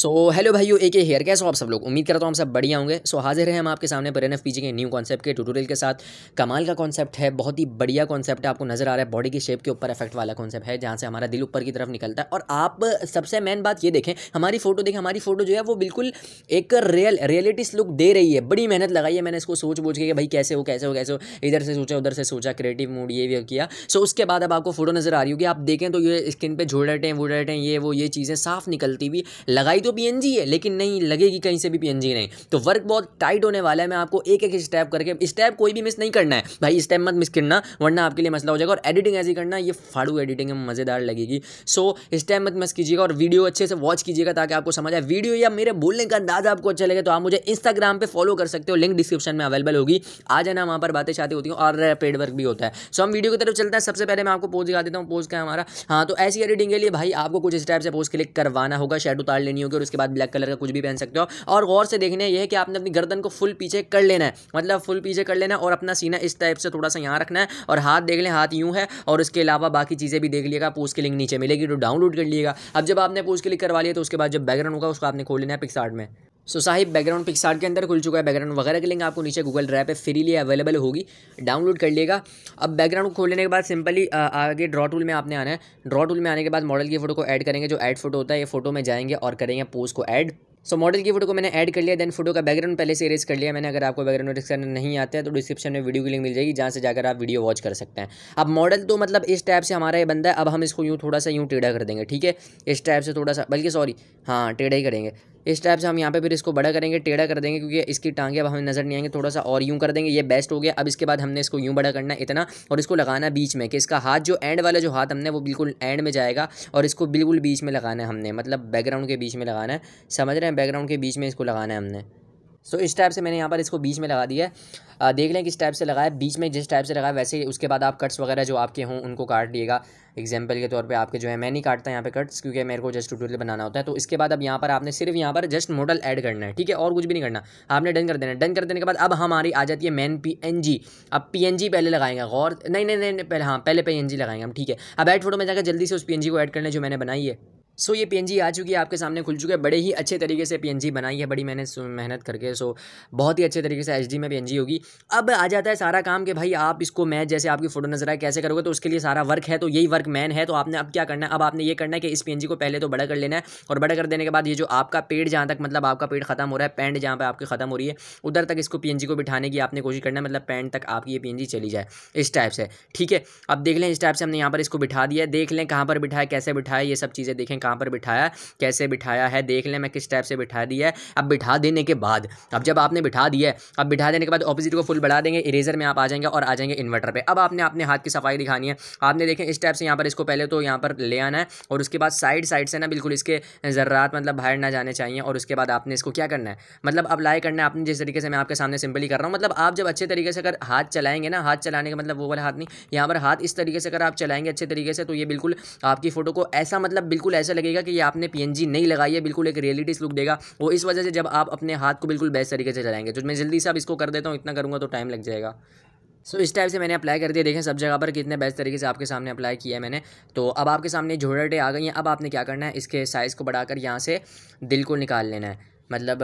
so hello भाइयों एक ही hair कैसे हो आप सब लोग उम्मीद करता हूँ हम सब बढ़िया होंगे सो so, हाजिर हैं हम आपके सामने पर एन एफ के न्यू कॉन्सेप्ट के ट्यूटोरियल के साथ कमाल का कॉन्सेप्ट है बहुत ही बढ़िया कॉन्सेप्ट है आपको नजर आ रहा है बॉडी की शेप के ऊपर इफेक्ट वाला कॉन्सेप्ट है जहाँ से हमारा दिल ऊपर की तरफ निकलता है और आप सबसे मेन बात ये देखें हमारी फोटो देखें हमारी फोटो जो है वो बिल्कुल एक रियल रियलिटिस लुक दे रही है बड़ी मेहनत लगाई है मैंने इसको सोच बोझ के भाई कैसे हो कैसे हो कैसे हो इधर से सोचा उधर से सोचा क्रिएटिव मूड ये भी किया सो उसके बाद अब आपको फोटो नजर आ रही होगी आप देखें तो ये स्किन पर झोड़ेटें हैं ये वो ये चीज़ें साफ निकलती हुई लगाई तो तो पी है लेकिन नहीं लगेगी कहीं से भी पी नहीं तो वर्क बहुत टाइट होने वाला है मैं आपको एक एक स्टेप करके स्टेप कोई भी मिस नहीं करना है भाई स्टेप मत मिस करना वरना आपके लिए मसला हो जाएगा और एडिटिंग ऐसी करना ये फाड़ू एडिटिंग में मज़ेदार लगेगी सो स्टेप मत मिस कीजिएगा और वीडियो अच्छे से वॉच कीजिएगा ताकि आपको समझ आए वीडियो या मेरे बोलने का अंदाज आपको अच्छा लगे तो आप मुझे इंस्टाग्राम पर फॉलो कर सकते हो लिंक डिस्क्रिप्शन में अवेलेबल होगी आ जाना वहाँ पर बातें शादी होती हैं और पेड वर्क भी होता है सो हम वीडियो की तरफ चलते हैं सबसे पहले मैं आपको पोज दिखा देता हूँ पोज का हमारा हाँ तो ऐसी एडिटिंग के लिए भाई आपको कुछ स्टेप से पोज क्लिक करवाना होगा शेड उतार लेनी होगी और उसके बाद ब्लैक कलर का कुछ भी पहन सकते हो और गौर से देखने ये है कि आपने अपनी गर्दन को फुल पीछे कर लेना है मतलब फुल पीछे कर लेना है और अपना सीना इस टाइप से थोड़ा सा यहाँ रखना है और हाथ देख लें हाथ यूँ है और उसके अलावा बाकी चीज़ें भी देख लिएगा पोस्ट की लिंक नीचे मिलेगी तो डाउनलोड कर लिएगा अब जब आपने पोस्ट क्लिक करवा लिया तो उसके बाद जब बैकग्राउंड होगा उसको आपने खोल लेना है पिक्सार्ट में सो साहिब बैकग्राउंड पिक्सार्ट के अंदर खुल चुका है बैकग्राउंड वगैरह की लिंक आपको नीचे गूगल ड्राइव पे फ्रीली अवेलेबल होगी डाउनलोड कर लेगा अब बैकग्राउंड खोलने के बाद सिंपली आगे ड्रॉ टूल में आपने आना है ड्रॉ टूल में आने के बाद मॉडल की फोटो को ऐड करेंगे जो ऐड फोटो होता है ये फोटो में जाएंगे और करेंगे पोज को ऐड सो so, मॉडल की फोटो को मैंने ऐड कर लिया देन फोटो का बैकग्राउंड पहले से इरेज कर लिया मैंने अगर आपको बैकग्राउंड इरेज करना नहीं आता है तो डिस्क्रिप्शन में वीडियो की लिंक मिल जाएगी जहाँ से जाकर आप वीडियो वॉच कर सकते हैं अब मॉडल तो मतलब इस टाइप से हमारा ये बंदा है अब हम इसको यूँ थोड़ा सा यूँ टेढ़ा कर देंगे ठीक है इस टाइप से थोड़ा सा बल्कि सॉरी हाँ टेढ़ा ही करेंगे इस टाइप से हम यहाँ पे फिर इसको बड़ा करेंगे टेढ़ा कर देंगे क्योंकि इसकी टांगे अब हमें नज़र नहीं आएंगे थोड़ा सा और यूँ कर देंगे ये बेस्ट हो गया अब इसके बाद हमने इसको यूँ बड़ा करना इतना और इसको लगाना बीच में कि इसका हाथ जो एंड वाला जो हाथ हमने वो बिल्कुल एंड में जाएगा और इसको बिल्कुल बीच में लगाना है हमने मतलब बैकग्राउंड के बीच में लगाना है समझ रहे हैं बैकग्राउंड के बीच में इसको लगाना है हमने सो इस टाइप से मैंने यहाँ पर इसको बीच में लगा दिया है देख लें किस टाइप से लगाया बीच में जिस टाइप से लगाया वैसे उसके बाद आप कट्स वगैरह जो आपके हों उनको काट दिएगा एग्जाम्पल के तौर पे आपके जो है मैं नहीं काटता यहाँ पे कट्स क्योंकि मेरे को जस्ट ट्यूटोरियल बनाना होता है तो इसके बाद अब यहाँ पर आपने सिर्फ यहाँ पर जस्ट मॉडल ऐड करना है ठीक है और कुछ भी नहीं करना आपने डन कर देना डन कर देने के बाद अब हमारी आ जाती है मैन पी एन जी अब पी एन जी पहले लगाएंगे गौर नहीं नहीं नहीं पहले हाँ पहले पी एन जी लगाएंगे हम ठीक है अब एड फोटो में जाकर जल्दी से उस पी एन जी को ऐड करना है जो मैंने बनाई है सो ये पी आ चुकी है आपके सामने खुल चुके हैं बड़े ही अच्छे तरीके से पी बनाई है बड़ी मैंने मेहनत करके सो बहुत ही अच्छे तरीके से एच में पी होगी अब आ जाता है सारा काम कि भाई आप इसको मैं जैसे आपकी फ़ोटो नजर आए कैसे करोगे तो उसके लिए सारा वर्क है तो यही वर्क मैन है तो आपने अब क्या करना है अब आपने ये करना है कि इस पी को पहले तो बड़ा कर लेना है और बड़ा कर देने के बाद ये जो आपका पेड़ जहाँ तक मतलब आपका पेड़ खत्म हो रहा है पैंट जहाँ पर आपकी खत्म हो रही है उधर तक इसको पी को बिठाने की आपने कोशिश करना है मतलब पैंट तक आपकी ये पी चली जाए इस टाइप से ठीक है अब देख लें इस टाइप से हमने यहाँ पर इसको बिठा दिया देख लें कहाँ पर बिठाया कैसे बिठाया ये सब चीज़ें देखें कहाँ पर बिठाया कैसे बिठाया है देख लें मैं किस टाइप से बिठा दिया है अब बिठा देने के बाद अब जब आपने बिठा दिया है अब बिठा देने के बाद ऑपोजिट को फुल बढ़ा देंगे इरेजर में आप आ जाएंगे और आ जाएंगे इन्वर्टर पर अब आपने अपने हाथ की सफाई दिखानी है आपने देखें इस टाइप से यहाँ पर इसको पहले तो यहाँ पर ले आना है और उसके बाद साइड साइड से ना बिल्कुल इसके ज़रात मतलब बाहर ना जाने चाहिए और उसके बाद आपने इसको क्या करना है मतलब अप्लाई करना है आपने जिस तरीके से मैं आपके सामने सिंपली कर रहा हूँ मतलब आप जब अच्छे तरीके से अगर हाथ चलाएंगे ना हाथ चलाने का मतलब वो वाला हाथ नहीं यहाँ पर हाथ इस तरीके से अगर आप चलाएंगे अच्छे तरीके से तो ये बिल्कुल आपकी फ़ोटो को ऐसा मतलब बिल्कुल ऐसा लगेगा कि ये आपने जी नहीं लगाई है बिल्कुल एक रियलिटी लुक देगा और इस वजह से जब आप अपने हाथ को बिल्कुल बेस्ट तरीके से चलाएंगे तो मैं जल्दी से अब इसको कर देता हूँ इतना करूँगा तो टाइम लग जाएगा सो so, इस टाइप से मैंने अप्लाई कर दिया देखें सब जगह पर कितने बेस्ट तरीके से आपके सामने अप्लाई किया है मैंने तो अब आपके सामने झोड़टे आ गई हैं अब आपने क्या करना है इसके साइज़ को बढ़ाकर यहाँ से दिल को निकाल लेना है मतलब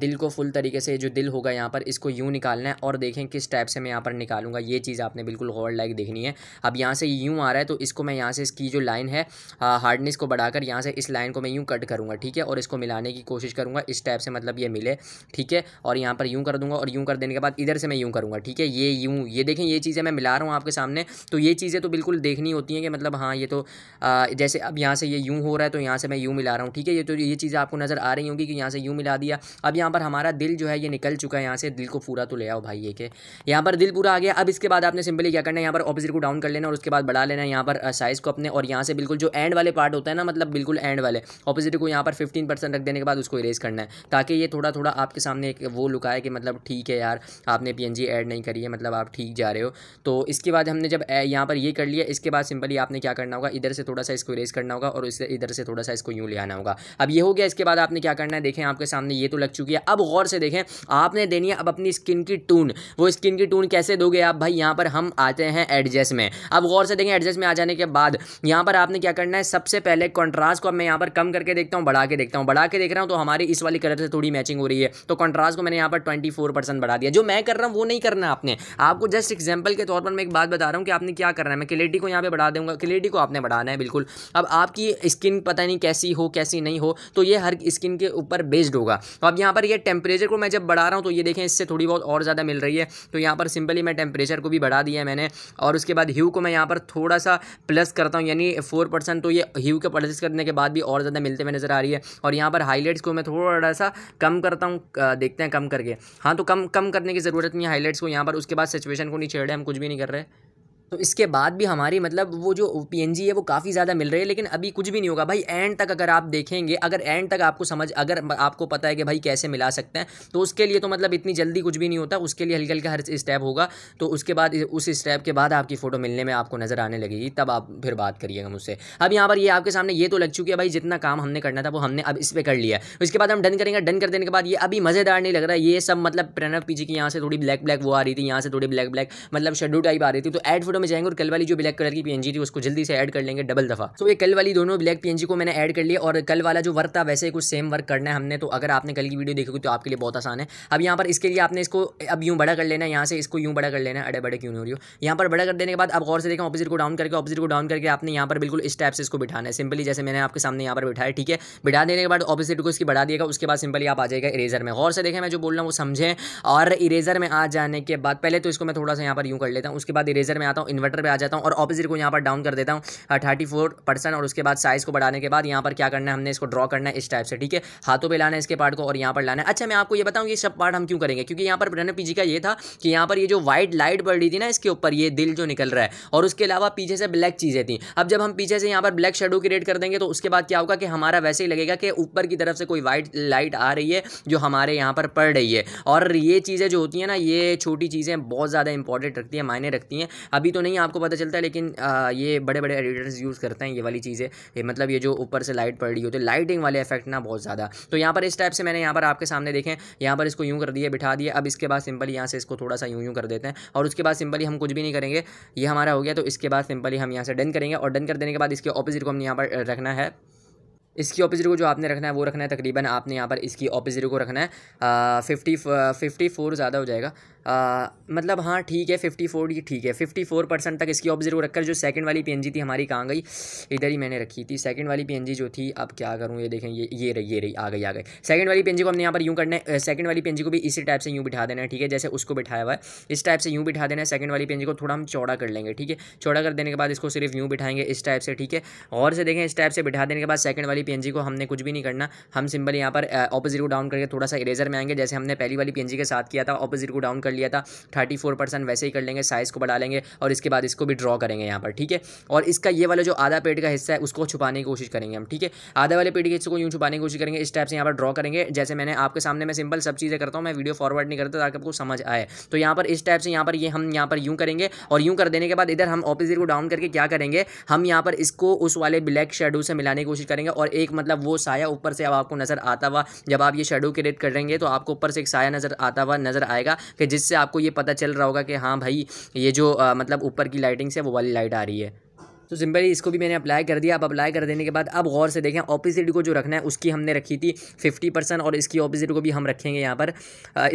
दिल को फुल तरीके से जो दिल होगा यहाँ पर इसको यूँ निकालना है और देखें किस टाइप से मैं यहाँ पर निकालूंगा ये चीज़ आपने बिल्कुल गौर लाइक देखनी है अब यहाँ से यूँ आ रहा है तो इसको मैं यहाँ से इसकी जो लाइन है हार्डनेस को बढ़ाकर यहाँ से इस लाइन को मैं यूँ कट करूँगा ठीक है और इसको मिलाने की कोशिश करूँगा इस टाइप से मतलब ये मिले ठीक है और यहाँ पर यूँ कर दूँगा और यूँ कर देने के बाद इधर से मैं यूँ करूँगा ठीक है ये यूँ ये देखें ये चीज़ें मैं मिला रहा हूँ आपके सामने तो ये चीज़ें तो बिल्कुल देखनी होती हैं कि मतलब हाँ ये तो जैसे अब यहाँ से ये यूँ हो रहा है तो यहाँ से मैं यूँ मिला रहा हूँ ठीक है ये तो ये चीज़ें आपको नज़र आ रही होंगी कि यहाँ से यूँ मिला गिरा दिया अब यहाँ पर हमारा दिल जो है ये निकल चुका है यहाँ से दिल को पूरा तो ले आओ भाई एक यहाँ पर दिल पूरा आ गया अब इसके बाद आपने सिंपली क्या करना है यहाँ पर ऑपोजिट को डाउन कर लेना और उसके बाद बढ़ा लेना है यहाँ पर साइज़ को अपने और यहाँ से बिल्कुल जो एंड वाले पार्ट होता है ना मतलब बिल्कुल एंड वाले ऑपोजिट को यहाँ पर फिफ्टीन रख देने के बाद उसको इरेज करना है ताकि ये थोड़ा थोड़ा आपके सामने एक वो लुक आए कि मतलब ठीक है यार आपने पी एन जी ऐड नहीं करी है मतलब आप ठीक जा रहे हो तो इसके बाद हमने जब यहाँ पर ये कर लिया इसके बाद सिंपली आपने क्या करना होगा इधर से थोड़ा सा इसको इरेज करना होगा और इधर से थोड़ा सा इसको यूँ ले आना होगा अब ये हो गया इसके बाद आपने क्या करना है देखें आपके सामने सामने ये तो लग चुकी है अब गौर से देखें आपने देनी है अब अपनी स्किन की टून वो स्किन की टून कैसे दोगे आप भाई यहाँ पर हम आते हैं एडजस्ट में अब गौर से देखें एडजस्ट में आ जाने के बाद यहाँ पर आपने क्या करना है सबसे पहले कॉन्ट्रास्ट को अब मैं यहाँ पर कम करके देखता हूँ बढ़ा के देखता हूँ बढ़ा के देख रहा हूँ तो हमारी इस वाली कलर से थोड़ी मैचिंग हो रही है तो कॉन्ट्रास्ट को मैंने यहाँ पर ट्वेंटी फोर परसेंट बढ़ा दिया जो मैं कर रहा हूँ वो नहीं करना आपने आपको जस्ट एग्जाम्पल के तौर पर मैं एक बात बता रहा हूँ कि आपने क्या करना है मैं क्लेरिटी को यहाँ पर बढ़ा दूँगा क्लेटी को आपने बढ़ाना है बिल्कुल अब आपकी स्किन पता नहीं कैसी हो कैसी नहीं हो तो ये हर स्किन के ऊपर बेस्ड होगा होगा तो अब यहाँ पर ये टेम्परेचर को मैं जब बढ़ा रहा हूँ तो ये देखें इससे थोड़ी बहुत और ज़्यादा मिल रही है तो यहाँ पर सिंपली मैं टेम्परेचर को भी बढ़ा दिया मैंने और उसके बाद ह्यू को मैं यहाँ पर थोड़ा सा प्लस करता हूँ यानी फोर परसेंट तो ये ह्यू के प्लस करने के बाद भी और ज़्यादा मिलते हुए नज़र आ रही है और यहाँ पर हाईलाइट्स को मैं थोड़ा सा कम करता हूँ देखते हैं कम करके हाँ तो कम कम करने की ज़रूरत नहीं है हाईलाइट्स को यहाँ पर उसके बाद सिचुएशन को नहीं छेड़े हम कुछ भी नहीं कर रहे तो इसके बाद भी हमारी मतलब वो जो पी है वो काफ़ी ज़्यादा मिल रही है लेकिन अभी कुछ भी नहीं होगा भाई एंड तक अगर आप देखेंगे अगर एंड तक आपको समझ अगर आपको पता है कि भाई कैसे मिला सकते हैं तो उसके लिए तो मतलब इतनी जल्दी कुछ भी नहीं होता उसके लिए हल्का हल्का हर स्टेप होगा तो उसके बाद उस स्टेप के बाद आपकी फ़ोटो मिलने में आपको नज़र आने लगेगी तब आप फिर बात करिएगा मुझसे अब यहाँ पर ये आपके सामने ये तो लग चुकी है भाई जितना काम हमने करना था वो हमने अब इस पर कर लिया इसके उसके बाद हम डन करेंगे डन कर देने के बाद ये अभी मज़ेदार नहीं लग रहा ये सब मतलब प्रणव पीजी की यहाँ से थोड़ी ब्लैक ब्लैक वो आ रही थी यहाँ से थोड़ी ब्लैक ब्लैक मतलब शेड्यूल टाइप आ रही थी तो एड फोटो में जाएंगे और कल वाली जो ब्लैक कलर की पीएनजी थी उसको जल्दी से ऐड कर लेंगे डबल दफा तो ये कल वाली दोनों ब्लैक पीएनजी को मैंने ऐड कर लिया और कल वाला जो वर्क था वैसे कुछ सेम वर्क करना है हमने तो अगर आपने कल की वीडियो देखोगी तो आपके लिए बहुत आसान है अब यहाँ पर इसके लिए आपने इसको अब यूँ बड़ा कर लेना है यहाँ से इसको यूँ बड़ा कर लेना है अड़े बड़े क्यों नहीं हो रही हो यहाँ पर बड़ा कर देने के बाद अब और से देखें ऑपोजिट को डाउन करके ऑपोजिट को डाउन करके आपने यहाँ पर बिल्कुल इस टाइप से इसको बिठाना है सिंपली जैसे मैंने आपके सामने यहाँ पर बिठाया ठीक है बिठा देने के बाद ऑपोजिट को इसकी बढ़ा दिएगा उसके बाद सिंपली आप आ जाएगा इरेजर में और से देखें मैं जो बोल रहा हूँ वो समझें और इरेजर में आ जाने के बाद पहले तो इसको मैं थोड़ा सा यहाँ पर यूँ कर लेता हूँ उसके बाद इरेजर में आता हूँ इन्वर्टर पर आ जाता हूँ और ऑपोजिट को यहाँ पर डाउन कर देता हूँ थर्टी और उसके बाद साइज़ को बढ़ाने के बाद यहाँ पर क्या करना है हमने इसको ड्रॉ करना है इस टाइप से ठीक है हाथों पर लाना है इसके पार्ट को और यहाँ पर लाना है अच्छा मैं आपको ये बताऊँ ये सब पार्ट हम क्यों करेंगे क्योंकि यहाँ पर रन पीजी का ये था कि यहाँ पर ये जो वाइट लाइट बढ़ रही थी ना इसके ऊपर ये दिल जो निकल रहा है और उसके अलावा पीछे से ब्लैक चीज़ें थी अब जब हम पीछे से यहाँ पर ब्लैक शेडो क्रिएट कर देंगे तो उसके बाद क्या होगा कि हमारा वैसे ही लगेगा कि ऊपर की तरफ से कोई व्हाइट लाइट आ रही है जो हमारे यहाँ पर पड़ रही है और ये चीज़ें जो होती हैं ना ये छोटी चीज़ें बहुत ज़्यादा इंपॉर्टेंट रखती हैं मायने रखती हैं अभी तो नहीं आपको पता चलता है लेकिन आ, ये बड़े बड़े एडिटर्स यूज़ करते हैं ये वाली चीज़ें मतलब ये जो ऊपर से लाइट पड़ रही होती है लाइटिंग वाले इफेक्ट ना बहुत ज़्यादा तो यहाँ पर इस टाइप से मैंने यहाँ पर आपके सामने देखें यहाँ पर इसको यूँ कर दिया बिठा दिया अब इसके बाद सिंपली यहाँ से इसको थोड़ा सा यूँ यूँ कर देते हैं और उसके बाद सिंपली हम कुछ भी नहीं करेंगे ये हमारा हो गया तो इसके बाद सिंपली हम यहाँ से डन करेंगे और डन कर देने के बाद इसके ऑपोजिट को हमने यहाँ पर रखना है इसकी ऑपोजिट को जो आपने रखना है वो रखना है तकरीबन आपने यहाँ पर इसकी ऑपोजिट को रखना है फिफ्टी फिफ्टी फोर ज़्यादा हो जाएगा आ, मतलब हाँ ठीक है फिफ्टी फोर ये ठीक है फिफ्टी फोर परसेंट तक इसकी ऑपोजिट को रखकर जो सेकंड वाली पीएनजी थी हमारी कहाँ गई इधर ही मैंने रखी थी सेकंड वाली पी जो थी अब क्या करूँ ये देखें ये ये रही ये रही आ गई आ गई सेकेंड वाली पी को हमने यहाँ पर यूँ करना है सेकंड वाली पी को भी इसी टाइप से यूँ बिठा देना है ठीक है जैसे उसको बिठाया हुआ है इस टाइप से यूँ बिठा देना है सेकंड वाली पी को थोड़ा हम चौड़ा कर लेंगे ठीक है चौड़ा कर देने के बाद इसको सिर्फ यूँ बिठाएंगे इस टाइप से ठीक है और से देखें इस टाइप से बिठा देने के बाद सेकंड वाली वाली पी को हमने कुछ भी नहीं करना हम सिंपल यहाँ पर ऑपोजिट को डाउन करके थोड़ा सा इरेजर में आएंगे जैसे हमने पहली वाली पी के साथ किया था ऑपोजिट को डाउन कर लिया था थर्टी वैसे ही कर लेंगे साइज़ को बढ़ा लेंगे और इसके बाद इसको भी ड्रॉ करेंगे यहाँ पर ठीक है और इसका ये वाला जो आधा पेट का हिस्सा है उसको छुपाने की कोशिश करेंगे हम ठीक है आधा वाले पेट के हिस्से को यूँ छुपाने की कोशिश करेंगे इस टाइप से यहाँ पर ड्रॉ करेंगे जैसे मैंने आपके सामने मैं सिंपल सब चीज़ें करता हूँ मैं वीडियो फॉरवर्ड नहीं करता ताकि आपको समझ आए तो यहाँ पर इस टाइप से यहाँ पर ये हम यहाँ पर यूँ करेंगे और यूँ कर देने के बाद इधर हम ऑपोजिट को डाउन करके क्या करेंगे हम यहाँ पर इसको उस वाले ब्लैक शेडो से मिलाने की कोशिश करेंगे और एक मतलब वो साया ऊपर से अब आपको नज़र आता हुआ जब आप ये शेडो क्रिएट करेंगे तो आपको ऊपर से एक साया नज़र आता हुआ नज़र आएगा कि जिससे आपको ये पता चल रहा होगा कि हाँ भाई ये जो आ, मतलब ऊपर की लाइटिंग से वो वाली लाइट आ रही है तो सिंपली इसको भी मैंने अप्लाई कर दिया अब अप्लाई कर देने के बाद अब गौर से देखें ऑपोजिट को जो रखना है उसकी हमने रखी थी फिफ्टी परसेंट और इसकी ऑपोजिट को भी हम रखेंगे यहाँ पर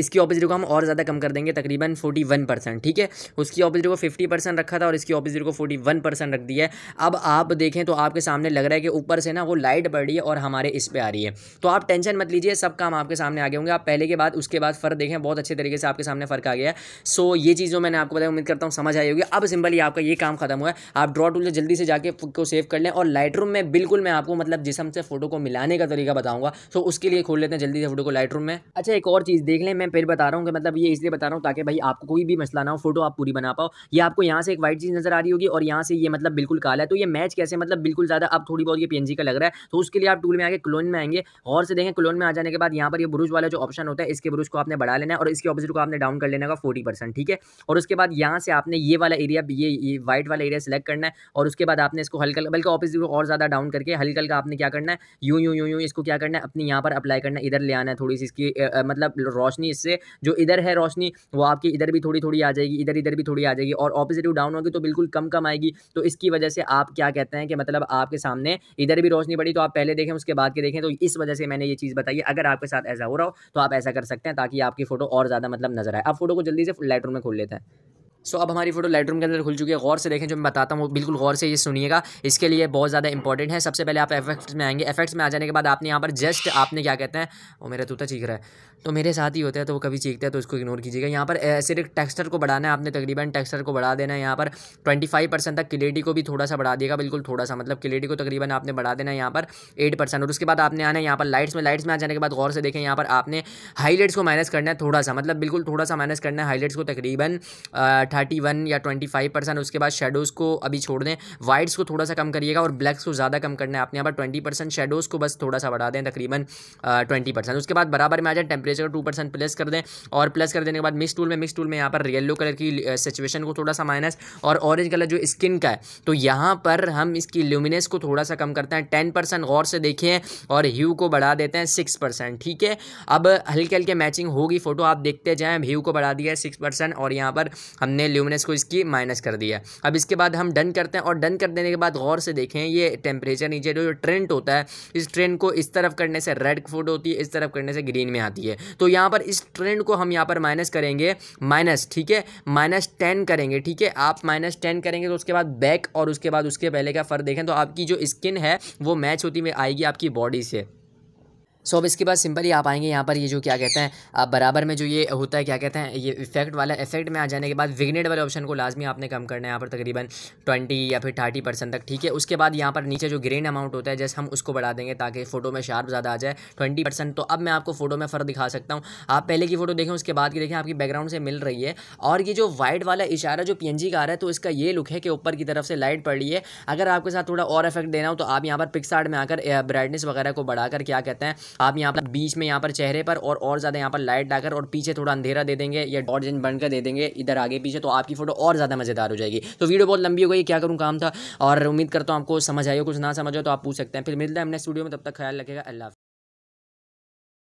इसकी ऑपोजिट को हम और ज़्यादा कम कर देंगे तकरीबन फोर्टी वन परसेंट ठीक है उसकी ऑपोजिट को फिफ्टी परसेंट रखा था और इसकी ऑपोजिट को फोर्टी वन परसेंट रख दिया है अब आप देखें तो आपके सामने लग रहा है कि ऊपर से ना वो लाइट बढ़ रही है और हमारे इस पर आ रही है तो आप टेंशन मत लीजिए सब काम आपके सामने आगे होंगे आप पहले के बाद उसके बाद फ़र्क देखें बहुत अच्छे तरीके से आपके सामने फ़र्क आ गया है सो ये चीज़ जो मैंने आपको बताया उम्मीद करता हूँ समझ आई होगी अब सिंपली आपका ये काम खत्म हुआ है आप ड्रॉ टूल से जल्दी जल्दी से जाके को सेव कर लें और लाइट में बिल्कुल मैं आपको मतलब जिसम से फोटो को मिलाने का तरीका बताऊंगा सो उसके लिए खोल लेते हैं जल्दी से फोटो को लाइट में अच्छा एक और चीज़ देख लें मैं फिर बता रहा हूँ कि मतलब ये इसलिए बता रहा हूँ ताकि भाई आपको कोई भी मसला ना हो फोटो आप पूरी बना पाओ ये आपको यहाँ से एक वाइट चीज़ नज़र आ रही होगी और यहाँ से ये मतलब बिल्कुल काला है तो ये मैच कैसे मतलब बिल्कुल ज़्यादा अब थोड़ी बहुत ये पी का लग रहा है तो उसके लिए आप टूल में आगे क्लोन में आएंगे और से देखें क्लोन में आ जाने के बाद यहाँ पर ये ब्रुज वाला जो ऑप्शन होता है इसके ब्रुज को आपने बढ़ा लेना है और इसके ऑपोजिट को आपने डाउन कर लेना का फोर्टी ठीक है और उसके बाद यहाँ से आपने ये वाला एरिया ये वाइट वाला एरिया सेलेक्ट करना है और उसके बाद आपने इसको हल्का बल्कि ऑफिस को और ज़्यादा डाउन करके हल्कल का आपने क्या करना है यूँ यूँ यूँ यूँ इसको क्या करना है अपने यहाँ पर अप्लाई करना है इधर ले आना है थोड़ी सी इसकी मतलब रोशनी इससे जो इधर है रोशनी वो आपकी इधर भी थोड़ी थोड़ी आ जाएगी इधर इधर भी थोड़ी आ जाएगी और ऑफिस डाउन होगी तो बिल्कुल कम कम आएगी तो इसकी वजह से आप क्या कहते हैं कि मतलब आपके सामने इधर भी रोशनी पड़ी तो आप पहले देखें उसके बाद के देखें तो इस वजह से मैंने ये चीज़ बताई अगर आपके साथ ऐसा हो रहा हो तो आप ऐसा कर सकते हैं ताकि आपकी फ़ोटो और ज़्यादा मतलब नजर आए आप फोटो को जल्दी से लाइट में खोल लेते हैं सो अब हमारी फोटो लाइट के अंदर खुल चुकी है गौर से देखें जो मैं बताता हूँ बिल्कुल गौर से ये सुनिएगा इसके लिए बहुत ज़्यादा इंपॉर्टेंट है सबसे पहले आप एफेक्ट्स में आएंगे एफेक्ट्स में आ जाने के बाद आपने यहाँ पर जस्ट आपने क्या कहते हैं वो मेरा तोता चीख रहा है तो मेरे साथ ही होता है तो वो कभी चीखते है तो उसको इग्नोर कीजिएगा यहाँ पर सिर्फ टेक्स्टर को बढ़ाना है आपने तकरीबन टेक्स्टर को बढ़ा देना है यहाँ पर ट्वेंटी फाइव परसेंट तक क्लेरिटी को भी थोड़ा सा बढ़ा देगा बिल्कुल थोड़ा सा मतलब क्लेरिटी को तकरीबन आपने बढ़ा देना है यहाँ पर एट परसेंट और उसके बाद आपने आना है यहाँ पर लाइट्स में लाइट्स में आ जाने के बाद गौर से देखें यहाँ पर आपने हाईलाइट्स को माइनस करना है थोड़ा सा मतलब बिल्कुल थोड़ा सा माइनस करना है हाईलाइट्स को तकरीबन थर्टी वन या ट्वेंटी फाइव परसेंट उसके बाद शेडोज़ को अभी छोड़ दें वाइट्स को थोड़ा सा कम करिएगा और ब्लैक्स को ज़्यादा कम करना है आपने यहाँ पर ट्वेंटी परसेंट शेडोज़ को बस थोड़ा सा बढ़ा दें तकरीबन ट्वेंटी परसेंट उसके बाद बराबर में आ जाए temperature temperature two percent plus कर दें और प्लस कर देने के बाद मिक्स टूल में मिक्स टूल में यहाँ पर येलो कलर की सिचुएशन को थोड़ा सा माइनस और ऑरेंज कलर जो स्किन का है तो यहाँ पर हम इसकी ल्यूमिनस को थोड़ा सा कम करते हैं टेन परसेंट गौर से देखें और ह्यू को बढ़ा देते हैं सिक्स परसेंट ठीक है अब हल्के हल्के मैचिंग होगी फोटो आप देखते जाएँ ह्यू को बढ़ा दिया है सिक्स परसेंट और यहाँ पर हमने ल्यूमिनस को इसकी माइनस कर दिया अब इसके बाद हम डन करते हैं और डन कर देने के बाद गौर से देखें ये टेम्परेचर नीचे जो ट्रेंड होता है इस ट्रेंड को इस तरफ करने से रेड फोटो होती है इस तरफ करने से ग्रीन में आती है तो यहाँ पर इस ट्रेंड को हम यहाँ पर माइनस करेंगे माइनस ठीक है माइनस टेन करेंगे ठीक है आप माइनस टेन करेंगे तो उसके बाद बैक और उसके बाद उसके पहले का फर्क देखें तो आपकी जो स्किन है वो मैच होती में आएगी आपकी बॉडी से सो अब इसके बाद सिंपली आप आएंगे यहाँ पर ये जो क्या कहते हैं आप बराबर में जो ये होता है क्या कहते हैं ये इफेक्ट वाला इफेक्ट में आ जाने के बाद विग्नेड वाले ऑप्शन को लाजमी आपने कम करना है यहाँ पर तकरीबन ट्वेंटी या फिर थर्टी परसेंट तक ठीक है उसके बाद यहाँ पर नीचे जो ग्रेन अमाउंट होता है जस्ट हम उसको बढ़ा देंगे ताकि फोटो में शार्प ज़्यादा आ जाए ट्वेंटी परसेंट तो अब मैं आपको फोटो में फ़र्क दिखा सकता हूँ आप पहले की फ़ोटो देखें उसके बाद की देखें आपकी बैकग्राउंड से मिल रही है और ये जो वाइट वाला इशारा जो पी का आ रहा है तो इसका ये लुक है कि ऊपर की तरफ से लाइट पड़ रही है अगर आपके साथ थोड़ा और इफेक्ट देना हो तो आप यहाँ पर पिक्सार्ट में आकर ब्राइटनेस वगैरह को बढ़ाकर क्या कहते हैं आप यहाँ पर बीच में यहाँ पर चेहरे पर और और ज़्यादा यहाँ पर लाइट डाकर और पीछे थोड़ा अंधेरा दे देंगे या डॉट जन बन कर दे देंगे इधर आगे पीछे तो आपकी फोटो और ज़्यादा मज़ेदार हो जाएगी तो वीडियो बहुत लंबी हो गई क्या करूँ काम था और उम्मीद करता हूँ आपको समझ आए कुछ ना समझ तो आप पूछ सकते हैं फिर मिलता है हम नेक्स्ट वीडियो में तब तक ख्याल रखेगा अल्लाह